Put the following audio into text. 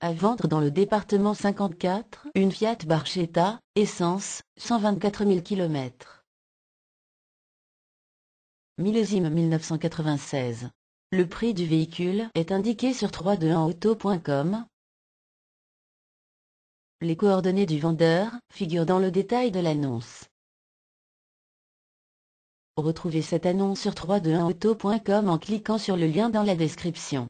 À vendre dans le département 54, une Fiat Barchetta, essence, 124 000 km. Millésime 1996. Le prix du véhicule est indiqué sur 321auto.com. Les coordonnées du vendeur figurent dans le détail de l'annonce. Retrouvez cette annonce sur 321auto.com en cliquant sur le lien dans la description.